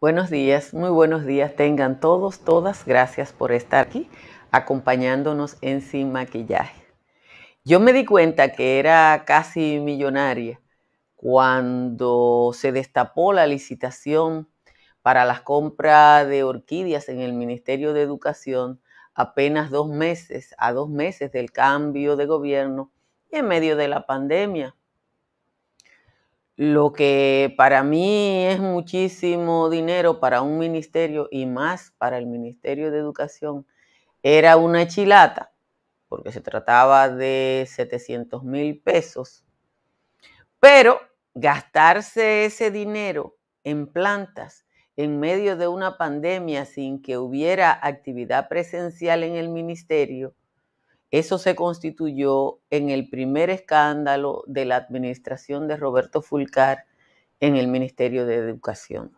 Buenos días, muy buenos días. Tengan todos, todas, gracias por estar aquí acompañándonos en Sin Maquillaje. Yo me di cuenta que era casi millonaria cuando se destapó la licitación para las compras de orquídeas en el Ministerio de Educación apenas dos meses, a dos meses del cambio de gobierno y en medio de la pandemia lo que para mí es muchísimo dinero para un ministerio y más para el Ministerio de Educación, era una chilata, porque se trataba de 700 mil pesos. Pero gastarse ese dinero en plantas en medio de una pandemia sin que hubiera actividad presencial en el ministerio, eso se constituyó en el primer escándalo de la administración de Roberto Fulcar en el Ministerio de Educación.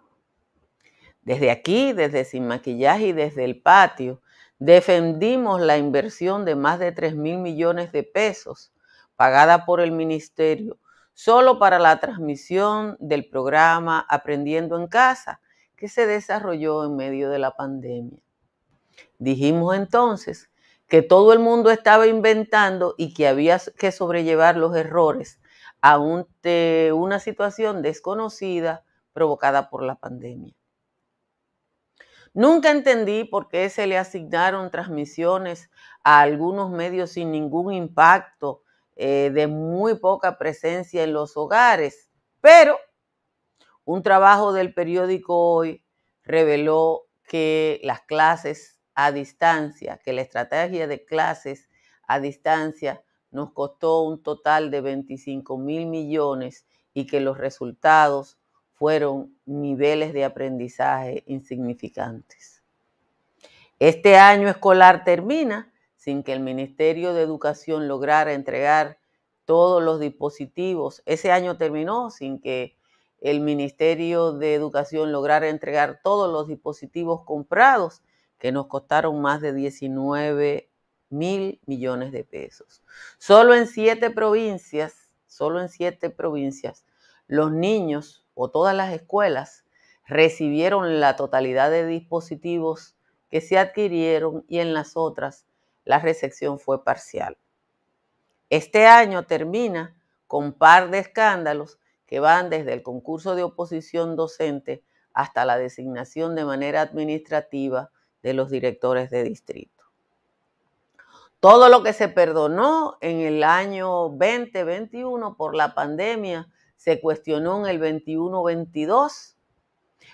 Desde aquí, desde Sin Maquillaje y desde el patio, defendimos la inversión de más de 3 mil millones de pesos pagada por el Ministerio solo para la transmisión del programa Aprendiendo en Casa, que se desarrolló en medio de la pandemia. Dijimos entonces que todo el mundo estaba inventando y que había que sobrellevar los errores ante una situación desconocida provocada por la pandemia. Nunca entendí por qué se le asignaron transmisiones a algunos medios sin ningún impacto, eh, de muy poca presencia en los hogares, pero un trabajo del periódico Hoy reveló que las clases a distancia, que la estrategia de clases a distancia nos costó un total de 25 mil millones y que los resultados fueron niveles de aprendizaje insignificantes. Este año escolar termina sin que el Ministerio de Educación lograra entregar todos los dispositivos. Ese año terminó sin que el Ministerio de Educación lograra entregar todos los dispositivos comprados que nos costaron más de 19 mil millones de pesos. Solo en siete provincias, solo en siete provincias, los niños o todas las escuelas recibieron la totalidad de dispositivos que se adquirieron y en las otras la recepción fue parcial. Este año termina con par de escándalos que van desde el concurso de oposición docente hasta la designación de manera administrativa de los directores de distrito. Todo lo que se perdonó en el año 2021 por la pandemia se cuestionó en el 21-22,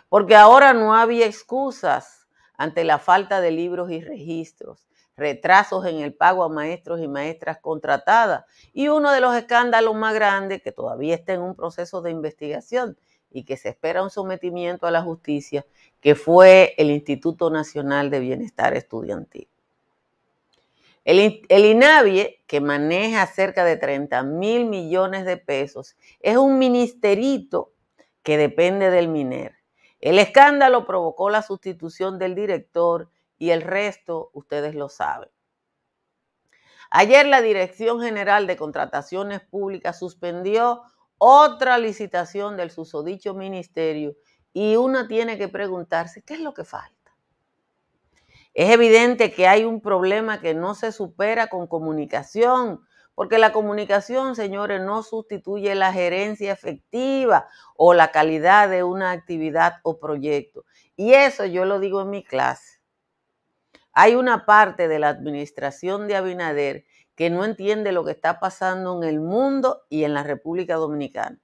porque ahora no había excusas ante la falta de libros y registros retrasos en el pago a maestros y maestras contratadas. Y uno de los escándalos más grandes, que todavía está en un proceso de investigación, y que se espera un sometimiento a la justicia, que fue el Instituto Nacional de Bienestar Estudiantil. El, el INAVIE, que maneja cerca de 30 mil millones de pesos, es un ministerito que depende del MINER. El escándalo provocó la sustitución del director y el resto ustedes lo saben. Ayer la Dirección General de Contrataciones Públicas suspendió otra licitación del susodicho ministerio y una tiene que preguntarse qué es lo que falta. Es evidente que hay un problema que no se supera con comunicación, porque la comunicación, señores, no sustituye la gerencia efectiva o la calidad de una actividad o proyecto. Y eso yo lo digo en mi clase. Hay una parte de la administración de Abinader que no entiende lo que está pasando en el mundo y en la República Dominicana.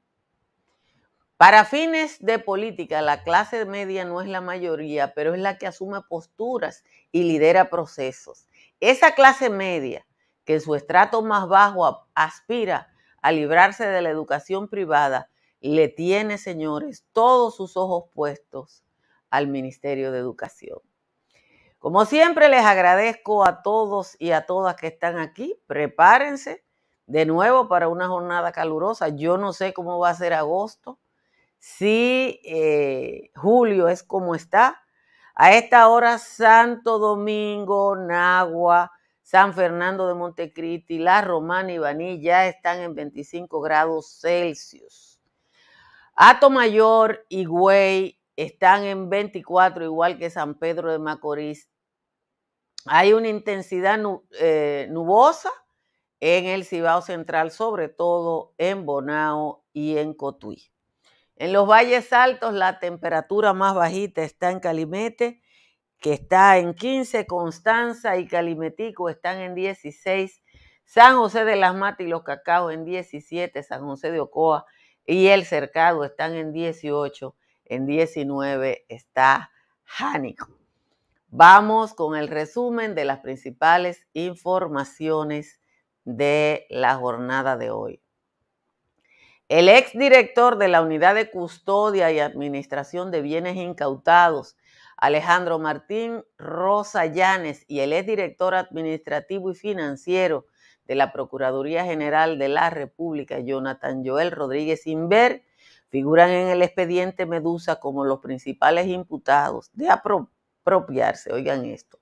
Para fines de política, la clase media no es la mayoría, pero es la que asume posturas y lidera procesos. Esa clase media, que en su estrato más bajo aspira a librarse de la educación privada, le tiene, señores, todos sus ojos puestos al Ministerio de Educación. Como siempre, les agradezco a todos y a todas que están aquí. Prepárense de nuevo para una jornada calurosa. Yo no sé cómo va a ser agosto, si eh, julio es como está. A esta hora, Santo Domingo, Nagua, San Fernando de Montecristi, La Romana y Baní ya están en 25 grados Celsius. mayor y Güey están en 24, igual que San Pedro de Macorís hay una intensidad eh, nubosa en el Cibao Central, sobre todo en Bonao y en Cotuí. En los valles altos la temperatura más bajita está en Calimete, que está en 15, Constanza y Calimetico están en 16, San José de las Matas y los Cacao en 17, San José de Ocoa y El Cercado están en 18, en 19 está Jánico. Vamos con el resumen de las principales informaciones de la jornada de hoy. El exdirector de la Unidad de Custodia y Administración de Bienes Incautados, Alejandro Martín Rosa Llanes, y el exdirector administrativo y financiero de la Procuraduría General de la República, Jonathan Joel Rodríguez Inver, figuran en el expediente Medusa como los principales imputados de, apro oigan esto,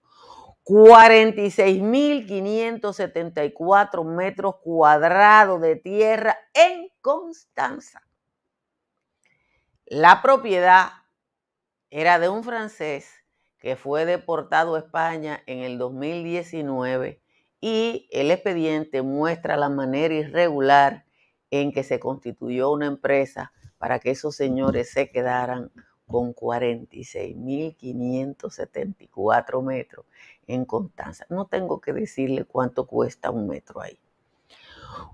46.574 metros cuadrados de tierra en Constanza. La propiedad era de un francés que fue deportado a España en el 2019 y el expediente muestra la manera irregular en que se constituyó una empresa para que esos señores se quedaran con 46.574 metros en Constanza. No tengo que decirle cuánto cuesta un metro ahí.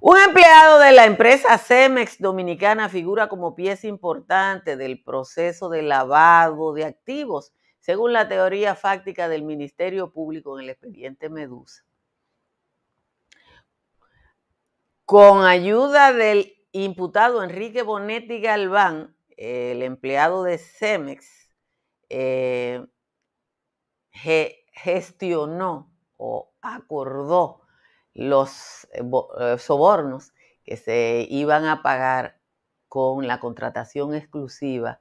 Un empleado de la empresa Cemex Dominicana figura como pieza importante del proceso de lavado de activos, según la teoría fáctica del Ministerio Público en el expediente Medusa. Con ayuda del imputado Enrique Bonetti Galván, el empleado de Cemex eh, gestionó o acordó los eh, eh, sobornos que se iban a pagar con la contratación exclusiva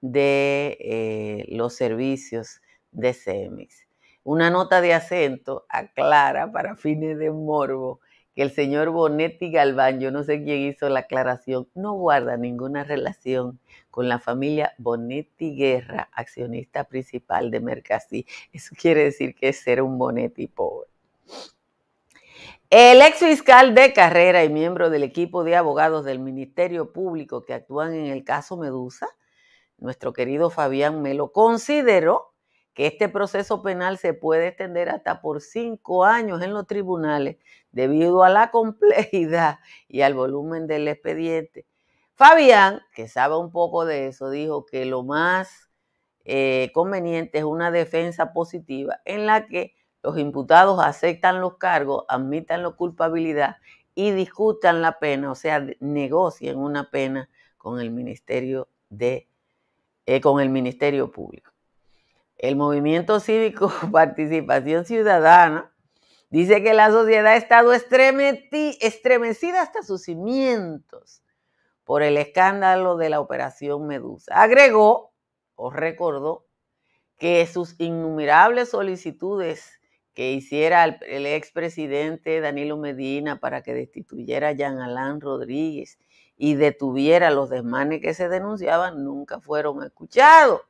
de los servicios de Cemex. Una nota de acento aclara para fines de morbo que el señor Bonetti Galván, yo no sé quién hizo la aclaración, no guarda ninguna relación con la familia Bonetti Guerra, accionista principal de Mercasí. Eso quiere decir que es ser un Bonetti pobre. El ex fiscal de carrera y miembro del equipo de abogados del Ministerio Público que actúan en el caso Medusa, nuestro querido Fabián Melo, consideró que este proceso penal se puede extender hasta por cinco años en los tribunales debido a la complejidad y al volumen del expediente. Fabián, que sabe un poco de eso, dijo que lo más eh, conveniente es una defensa positiva en la que los imputados aceptan los cargos, admitan la culpabilidad y discutan la pena, o sea, negocien una pena con el Ministerio de eh, con el Ministerio Público. El movimiento cívico Participación Ciudadana dice que la sociedad ha estado estremecida hasta sus cimientos por el escándalo de la operación Medusa. Agregó o recordó que sus innumerables solicitudes que hiciera el expresidente Danilo Medina para que destituyera a Jean Alain Rodríguez y detuviera los desmanes que se denunciaban nunca fueron escuchados.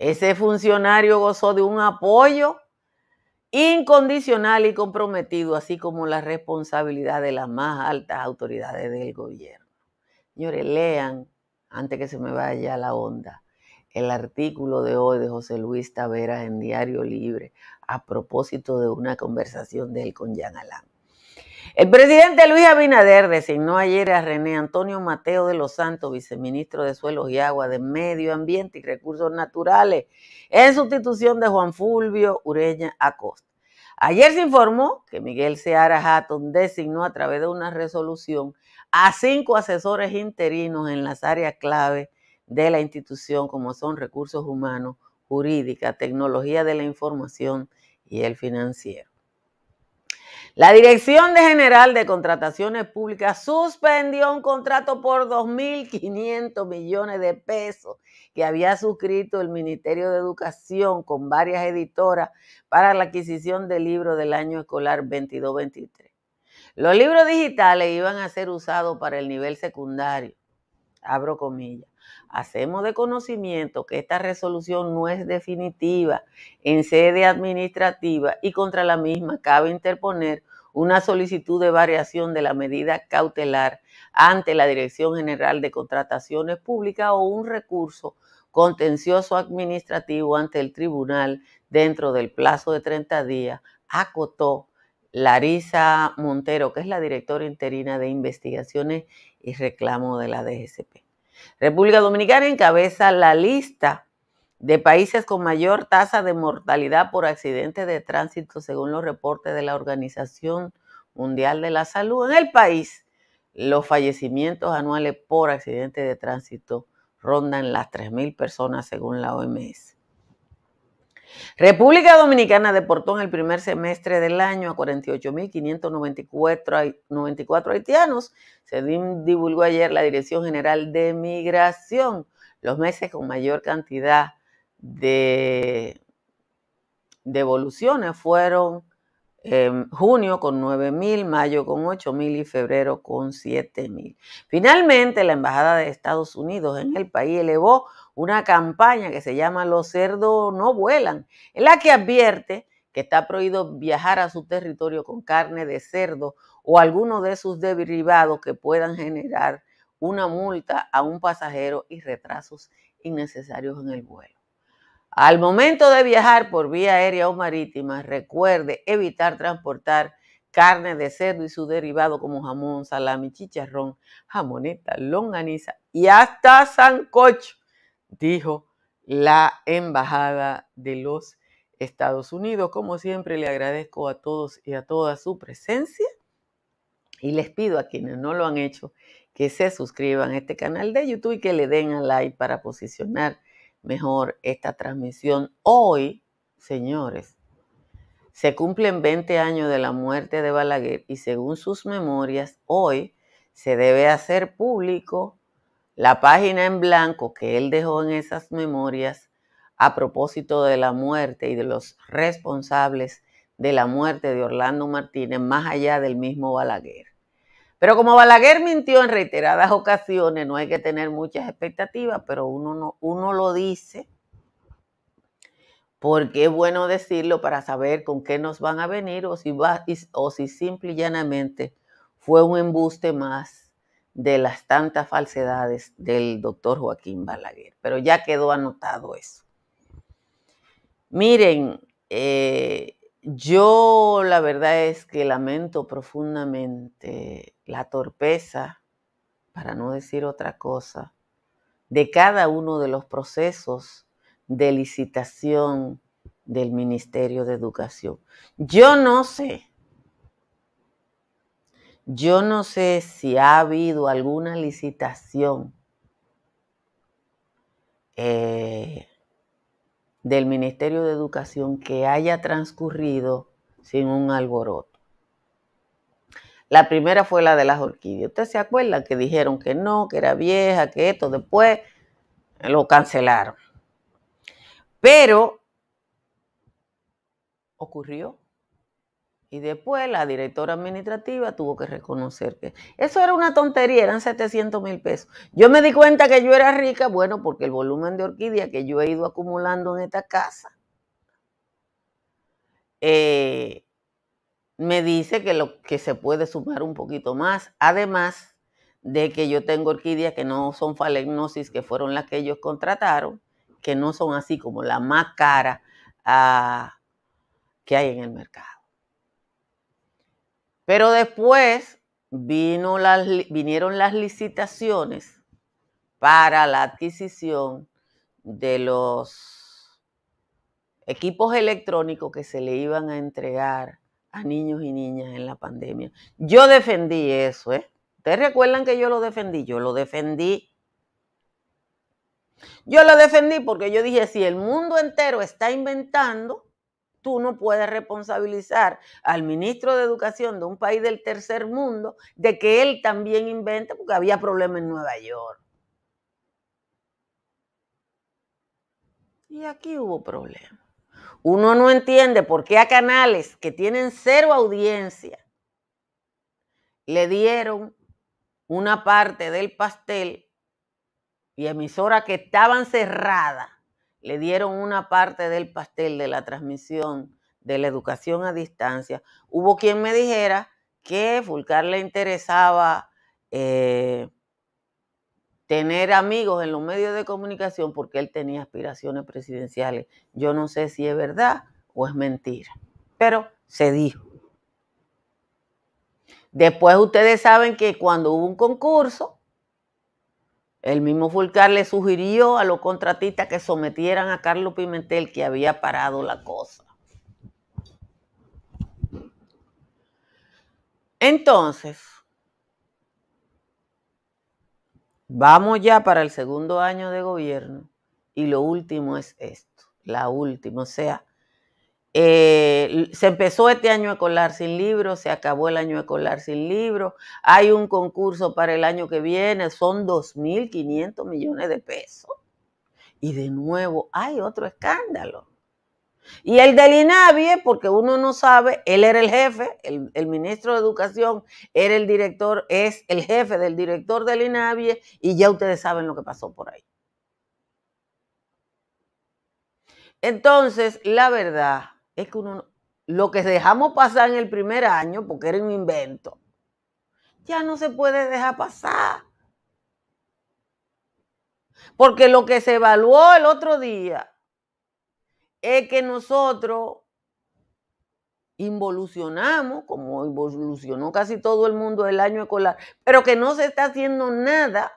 Ese funcionario gozó de un apoyo incondicional y comprometido, así como la responsabilidad de las más altas autoridades del gobierno. Señores, lean, antes que se me vaya la onda, el artículo de hoy de José Luis Tavera en Diario Libre a propósito de una conversación de él con Jean Alain. El presidente Luis Abinader designó ayer a René Antonio Mateo de los Santos, viceministro de Suelos y Agua, de Medio Ambiente y Recursos Naturales, en sustitución de Juan Fulvio Ureña Acosta. Ayer se informó que Miguel Seara Hatton designó a través de una resolución a cinco asesores interinos en las áreas clave de la institución, como son recursos humanos, jurídica, tecnología de la información y el financiero. La Dirección General de Contrataciones Públicas suspendió un contrato por 2.500 millones de pesos que había suscrito el Ministerio de Educación con varias editoras para la adquisición de libros del año escolar 22-23. Los libros digitales iban a ser usados para el nivel secundario, abro comillas hacemos de conocimiento que esta resolución no es definitiva en sede administrativa y contra la misma cabe interponer una solicitud de variación de la medida cautelar ante la Dirección General de Contrataciones Públicas o un recurso contencioso administrativo ante el tribunal dentro del plazo de 30 días, acotó Larisa Montero, que es la directora interina de investigaciones y reclamo de la DGCP. República Dominicana encabeza la lista de países con mayor tasa de mortalidad por accidentes de tránsito según los reportes de la Organización Mundial de la Salud. En el país, los fallecimientos anuales por accidentes de tránsito rondan las 3.000 personas según la OMS. República Dominicana deportó en el primer semestre del año a 48.594 haitianos, se divulgó ayer la Dirección General de Migración, los meses con mayor cantidad de devoluciones fueron junio con 9.000, mayo con 8.000 y febrero con 7.000. Finalmente, la Embajada de Estados Unidos en el país elevó una campaña que se llama Los cerdos no vuelan, en la que advierte que está prohibido viajar a su territorio con carne de cerdo o alguno de sus derivados que puedan generar una multa a un pasajero y retrasos innecesarios en el vuelo. Al momento de viajar por vía aérea o marítima, recuerde evitar transportar carne de cerdo y su derivado como jamón, salami, chicharrón, jamoneta, longaniza y hasta sancocho, dijo la embajada de los Estados Unidos. Como siempre, le agradezco a todos y a todas su presencia y les pido a quienes no lo han hecho que se suscriban a este canal de YouTube y que le den al like para posicionar mejor esta transmisión. Hoy, señores, se cumplen 20 años de la muerte de Balaguer y según sus memorias, hoy se debe hacer público la página en blanco que él dejó en esas memorias a propósito de la muerte y de los responsables de la muerte de Orlando Martínez, más allá del mismo Balaguer. Pero como Balaguer mintió en reiteradas ocasiones, no hay que tener muchas expectativas, pero uno, lo dice porque es bueno decirlo para saber con qué nos van a venir o si, o si simple y llanamente fue un embuste más de las tantas falsedades del doctor Joaquín Balaguer. Pero ya quedó anotado eso. Miren, eh, yo la verdad es que lamento profundamente la torpeza, para no decir otra cosa, de cada uno de los procesos de licitación del Ministerio de Educación. Yo no sé, yo no sé si ha habido alguna licitación eh, del Ministerio de Educación que haya transcurrido sin un alboroto. La primera fue la de las orquídeas. ¿Ustedes se acuerdan que dijeron que no, que era vieja, que esto? Después lo cancelaron. Pero ocurrió y después la directora administrativa tuvo que reconocer que eso era una tontería, eran 700 mil pesos. Yo me di cuenta que yo era rica, bueno, porque el volumen de orquídea que yo he ido acumulando en esta casa eh, me dice que, lo, que se puede sumar un poquito más. Además de que yo tengo orquídeas que no son falegnosis, que fueron las que ellos contrataron, que no son así como la más cara ah, que hay en el mercado. Pero después vino las, vinieron las licitaciones para la adquisición de los equipos electrónicos que se le iban a entregar a niños y niñas en la pandemia. Yo defendí eso, ¿eh? ¿Ustedes recuerdan que yo lo defendí? Yo lo defendí. Yo lo defendí porque yo dije, si el mundo entero está inventando, Tú no puedes responsabilizar al ministro de Educación de un país del tercer mundo de que él también invente, porque había problemas en Nueva York. Y aquí hubo problemas. Uno no entiende por qué a canales que tienen cero audiencia le dieron una parte del pastel y emisoras que estaban cerradas le dieron una parte del pastel de la transmisión de la educación a distancia, hubo quien me dijera que Fulcar le interesaba eh, tener amigos en los medios de comunicación porque él tenía aspiraciones presidenciales. Yo no sé si es verdad o es mentira, pero se dijo. Después ustedes saben que cuando hubo un concurso, el mismo Fulcar le sugirió a los contratistas que sometieran a Carlos Pimentel que había parado la cosa. Entonces, vamos ya para el segundo año de gobierno y lo último es esto, la última, o sea, eh, se empezó este año escolar sin libros, se acabó el año escolar sin libros, hay un concurso para el año que viene, son 2.500 millones de pesos. Y de nuevo hay otro escándalo. Y el del INAVI, porque uno no sabe, él era el jefe, el, ministro de Educación era el director, es el jefe del director del INAVI, y ya ustedes saben lo que pasó por ahí. Entonces, la verdad es que uno, lo que dejamos pasar en el primer año, porque era un invento, ya no se puede dejar pasar. Porque lo que se evaluó el otro día es que nosotros involucionamos, como involucionó casi todo el mundo el año escolar, pero que no se está haciendo nada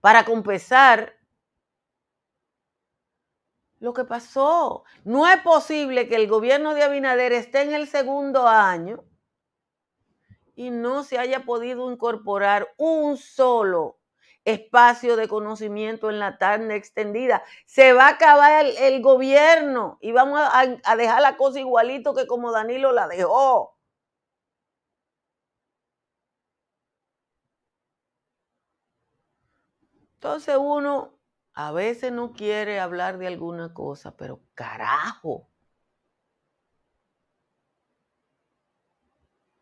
para compensar lo que pasó. No es posible que el gobierno de Abinader esté en el segundo año y no se haya podido incorporar un solo espacio de conocimiento en la tarde extendida. Se va a acabar el, gobierno y vamos a, a, dejar la cosa igualito que como Danilo la dejó. Entonces uno a veces no quiere hablar de alguna cosa, pero carajo.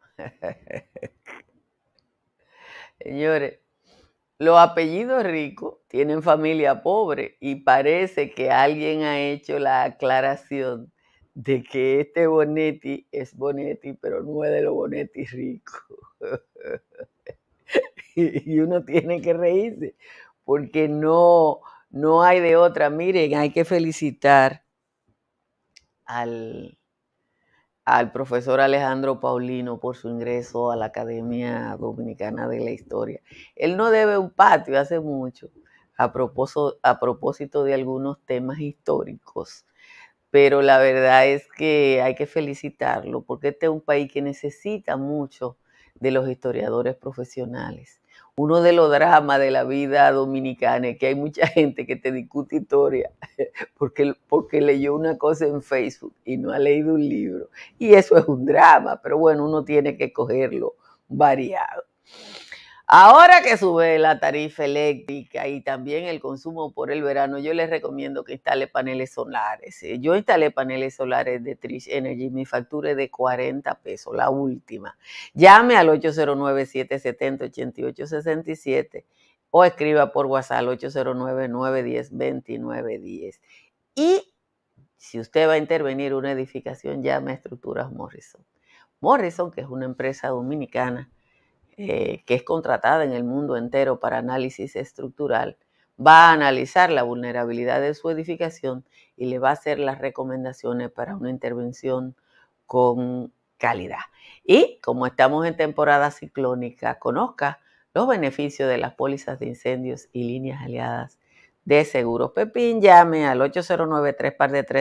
Señores, los apellidos ricos tienen familia pobre y parece que alguien ha hecho la aclaración de que este Bonetti es Bonetti, pero no es de los Bonetti ricos. y uno tiene que reírse porque no, no hay de otra. Miren, hay que felicitar al, profesor Alejandro Paulino por su ingreso a la Academia Dominicana de la Historia. Él no debe un patio hace mucho a propósito, a propósito de algunos temas históricos, pero la verdad es que hay que felicitarlo porque este es un país que necesita mucho de los historiadores profesionales uno de los dramas de la vida dominicana es que hay mucha gente que te discute historia porque, porque leyó una cosa en Facebook y no ha leído un libro. Y eso es un drama, pero bueno, uno tiene que cogerlo variado. Ahora que sube la tarifa eléctrica y también el consumo por el verano, yo les recomiendo que instale paneles solares. Eh. Yo instalé paneles solares de Trish Energy, mi factura es de 40 pesos, la última. Llame al 809-770-8867 o escriba por WhatsApp 809-910-2910. Y si usted va a intervenir una edificación, llame a Estructuras Morrison. Morrison, que es una empresa dominicana eh, que es contratada en el mundo entero para análisis estructural, va a analizar la vulnerabilidad de su edificación y le va a hacer las recomendaciones para una intervención con calidad. Y como estamos en temporada ciclónica, conozca los beneficios de las pólizas de incendios y líneas aliadas de Seguros Pepín. Llame al 809 3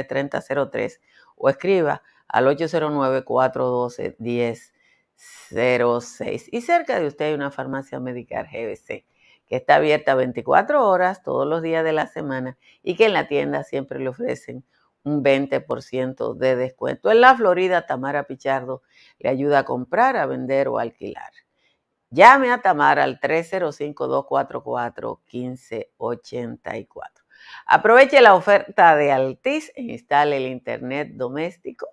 3003 o escriba al 809 412 10 06. Y cerca de usted hay una farmacia médica GBC que está abierta 24 horas todos los días de la semana y que en la tienda siempre le ofrecen un 20% de descuento. En la Florida, Tamara Pichardo le ayuda a comprar, a vender o alquilar. Llame a Tamara al 305-244-1584. Aproveche la oferta de Altiz e instale el Internet doméstico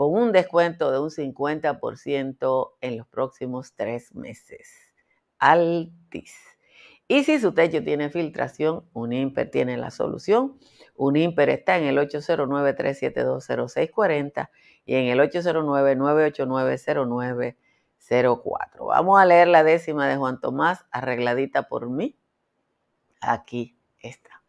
con un descuento de un 50% en los próximos tres meses. Altis. Y si su techo tiene filtración, Unimper tiene la solución. Unimper está en el 809 3720640 y en el 809-989-0904. Vamos a leer la décima de Juan Tomás, arregladita por mí. Aquí está.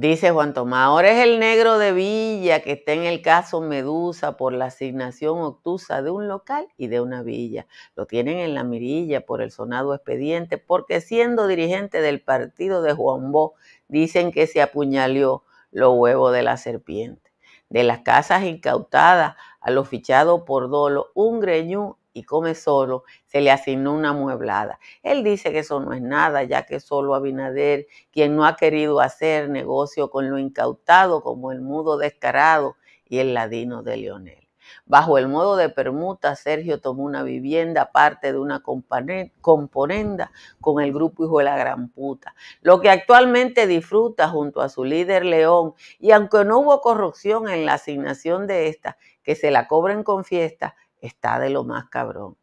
Dice Juan Tomás, ahora es el negro de Villa que está en el caso Medusa por la asignación obtusa de un local y de una villa. Lo tienen en la mirilla por el sonado expediente, porque siendo dirigente del partido de Juan Bó, dicen que se apuñaleó los huevos de la serpiente. De las casas incautadas a los fichados por dolo, un greñón, y come solo, se le asignó una mueblada. Él dice que eso no es nada, ya que solo Abinader, quien no ha querido hacer negocio con lo incautado como el mudo descarado y el ladino de Leonel. Bajo el modo de permuta, Sergio tomó una vivienda, parte de una componenda con el grupo Hijo de la Gran Puta, lo que actualmente disfruta junto a su líder León, y aunque no hubo corrupción en la asignación de esta, que se la cobren con fiesta, está de lo más cabrón.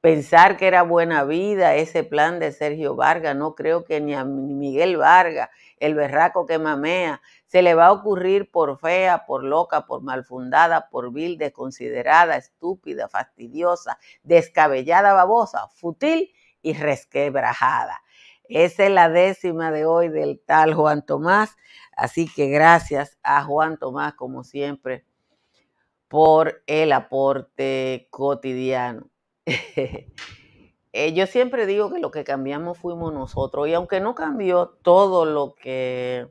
Pensar que era buena vida ese plan de Sergio Vargas, no creo que ni a Miguel Vargas, el berraco que mamea, se le va a ocurrir por fea, por loca, por malfundada, por vil, desconsiderada, estúpida, fastidiosa, descabellada, babosa, futil y resquebrajada. Esa es la décima de hoy del tal Juan Tomás, así que gracias a Juan Tomás como siempre por el aporte cotidiano. Eh, yo siempre digo que lo que cambiamos fuimos nosotros y aunque no cambió todo lo que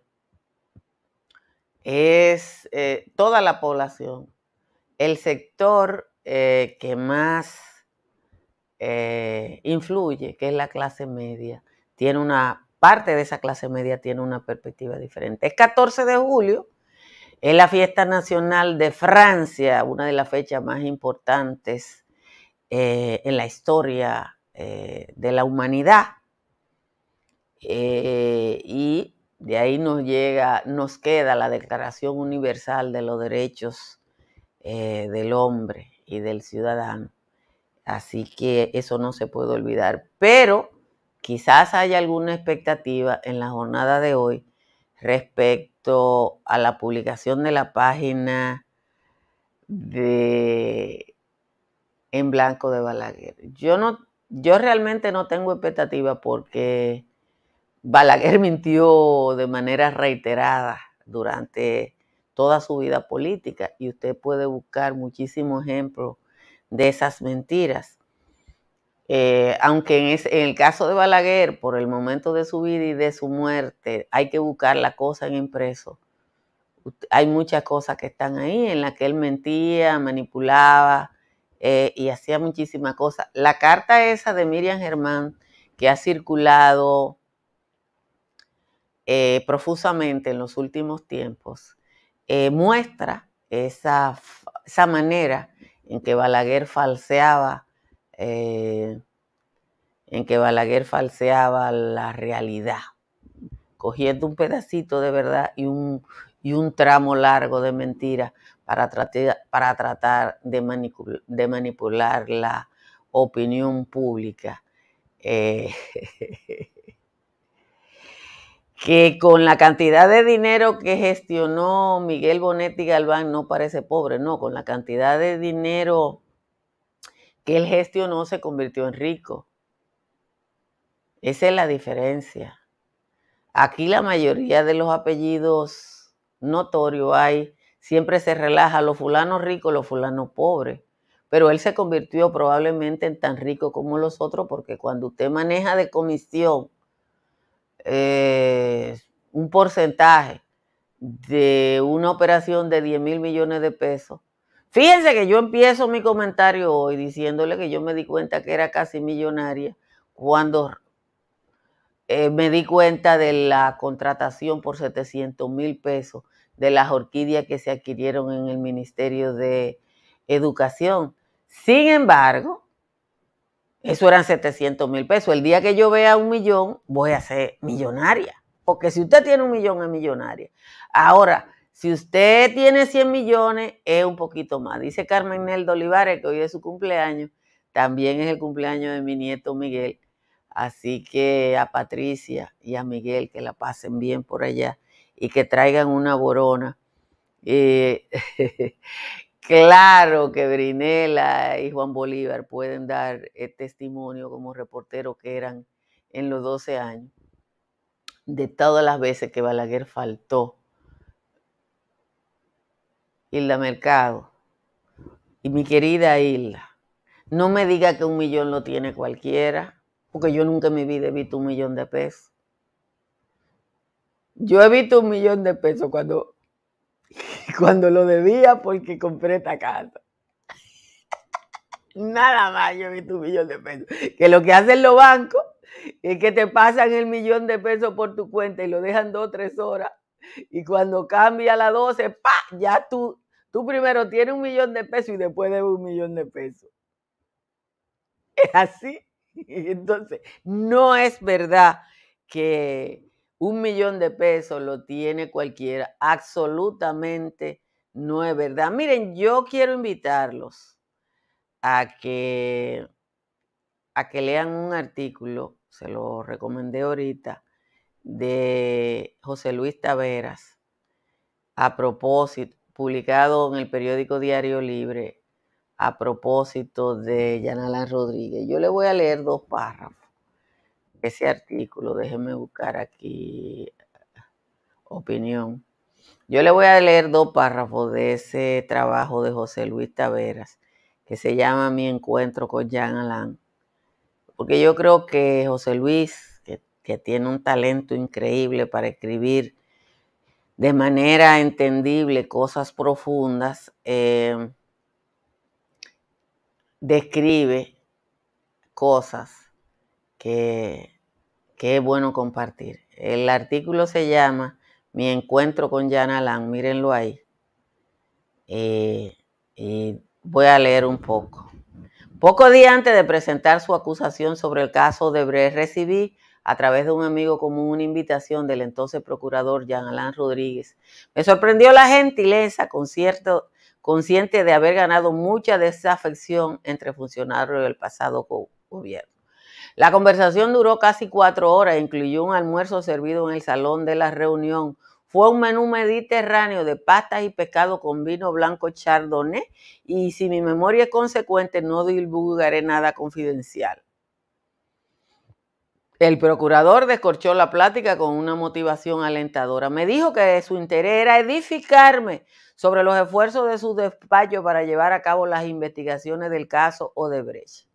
es eh, toda la población, el sector eh, que más influye, que es la clase media, tiene una parte de esa clase media tiene una perspectiva diferente. Es 14 de julio es la fiesta nacional de Francia, una de las fechas más importantes eh, en la historia eh, de la humanidad. Eh, y de ahí nos llega, nos queda la Declaración Universal de los Derechos del Hombre y del Ciudadano. Así que eso no se puede olvidar. Pero quizás haya alguna expectativa en la jornada de hoy respecto a la publicación de la página de en blanco de Balaguer. Yo no, yo realmente no tengo expectativa porque Balaguer mintió de manera reiterada durante toda su vida política y usted puede buscar muchísimos ejemplos de esas mentiras. Eh, aunque en, el caso de Balaguer, por el momento de su vida y de su muerte, hay que buscar la cosa en impreso. Hay muchas cosas que están ahí en las que él mentía, manipulaba eh, y hacía muchísimas cosas. La carta esa de Miriam Germán, que ha circulado eh, profusamente en los últimos tiempos, muestra esa, esa manera en que Balaguer falseaba eh, en que Balaguer falseaba la realidad, cogiendo un pedacito de verdad y un, un tramo largo de mentira para, tratar, para tratar de, manipular la opinión pública. Eh, que con la cantidad de dinero que gestionó Miguel Bonetti Galván no parece pobre, no, con la cantidad de dinero que él gestionó se convirtió en rico. Esa es la diferencia. Aquí la mayoría de los apellidos notorios hay, siempre se relaja los fulanos ricos, los fulanos pobres. Pero él se convirtió probablemente en tan rico como los otros porque cuando usted maneja de comisión eh, un porcentaje de una operación de 10 mil millones de pesos, Fíjense que yo empiezo mi comentario hoy diciéndole que yo me di cuenta que era casi millonaria cuando eh, me di cuenta de la contratación por 700 mil pesos de las orquídeas que se adquirieron en el Ministerio de Educación. Sin embargo, eso eran 700 mil pesos. El día que yo vea un millón, voy a ser millonaria. Porque si usted tiene un millón, es millonaria. Ahora, si usted tiene 100 millones, es un poquito más. Dice Carmen Neldo Olivares que hoy es su cumpleaños. También es el cumpleaños de mi nieto Miguel. Así que a Patricia y a Miguel que la pasen bien por allá y que traigan una borona. Eh, claro que Brinela y Juan Bolívar pueden dar el eh, testimonio como reporteros que eran en los 12 años de todas las veces que Balaguer faltó Hilda Mercado y mi querida Isla no me diga que un millón lo tiene cualquiera, porque yo nunca en mi vida he visto un millón de pesos. Yo he visto un millón de pesos cuando, cuando lo debía porque compré esta casa. Nada más yo he visto un millón de pesos. Que lo que hacen los bancos es que te pasan el millón de pesos por tu cuenta y lo dejan dos o tres horas. Y cuando cambia a las 12, ¡pa! ya tú Tú primero tienes un millón de pesos y después debes un millón de pesos. Es así. Entonces, no es verdad que un millón de pesos lo tiene cualquiera. Absolutamente no es verdad. Miren, yo quiero invitarlos a que, a que lean un artículo, se lo recomendé ahorita, de José Luis Taveras, a propósito publicado en el periódico Diario Libre a propósito de Alán Rodríguez. Yo le voy a leer dos párrafos de ese artículo. Déjenme buscar aquí opinión. Yo le voy a leer dos párrafos de ese trabajo de José Luis Taveras, que se llama Mi encuentro con Jan Alain. Porque yo creo que José Luis, que tiene un talento increíble para escribir de manera entendible cosas profundas, em, describe cosas que, es bueno compartir. El artículo se llama Mi encuentro con Jan Alan, mírenlo ahí. Eh, y voy a leer un poco. Poco día antes de presentar su acusación sobre el caso de Bre, recibí a través de un amigo común una invitación del entonces procurador Jean Alain Rodríguez. Me sorprendió la gentileza consciente de haber ganado mucha desafección entre funcionarios del pasado gobierno. La conversación duró casi cuatro horas, incluyó un almuerzo servido en el salón de la reunión. Fue un menú mediterráneo de pastas y pescado con vino blanco chardonnay y si mi memoria es consecuente no divulgaré nada confidencial. El procurador descorchó la plática con una motivación alentadora. Me dijo que su interés era edificarme sobre los esfuerzos de su despacho para llevar a cabo las investigaciones del caso Odebrecht.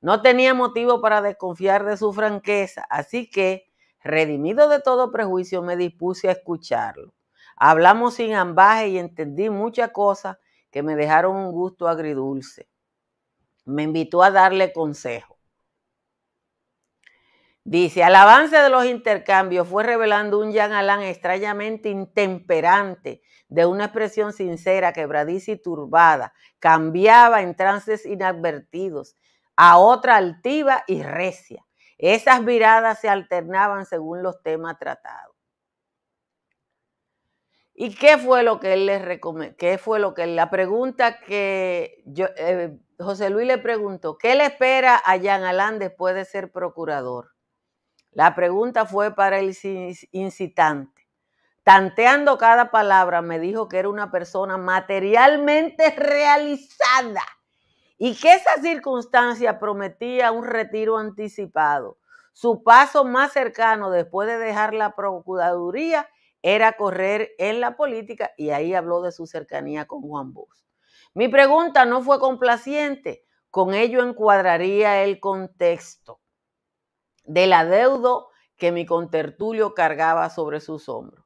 No tenía motivo para desconfiar de su franqueza, así que, redimido de todo prejuicio, me dispuse a escucharlo. Hablamos sin ambaje y entendí muchas cosas que me dejaron un gusto agridulce. Me invitó a darle consejo. Dice, al avance de los intercambios fue revelando un Jean Alain extrañamente intemperante, de una expresión sincera, quebradiza y turbada, cambiaba en trances inadvertidos, a otra altiva y recia. Esas miradas se alternaban según los temas tratados. ¿Y qué fue lo que él les recomendó? ¿Qué fue lo que la pregunta que eh, José Luis le preguntó? ¿Qué le espera a Jean Alain después de ser procurador? La pregunta fue para el incitante. Tanteando cada palabra, me dijo que era una persona materialmente realizada y que esa circunstancia prometía un retiro anticipado. Su paso más cercano después de dejar la Procuraduría era correr en la política y ahí habló de su cercanía con Juan Bosch. Mi pregunta no fue complaciente, con ello encuadraría el contexto del adeudo que mi contertulio cargaba sobre sus hombros.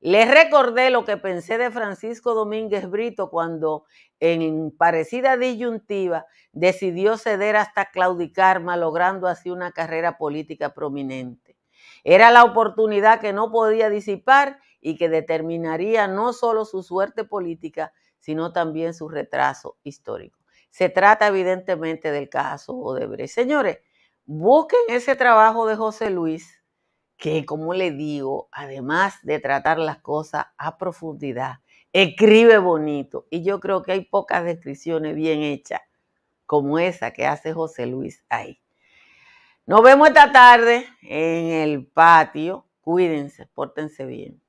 Les recordé lo que pensé de Francisco Domínguez Brito cuando, en parecida disyuntiva, decidió ceder hasta claudicar, malogrando así una carrera política prominente. Era la oportunidad que no podía disipar y que determinaría no solo su suerte política, sino también su retraso histórico. Se trata evidentemente del caso Odebrecht. Señores, Busquen ese trabajo de José Luis, que como le digo, además de tratar las cosas a profundidad, escribe bonito. Y yo creo que hay pocas descripciones bien hechas como esa que hace José Luis ahí. Nos vemos esta tarde en el patio. Cuídense, pórtense bien.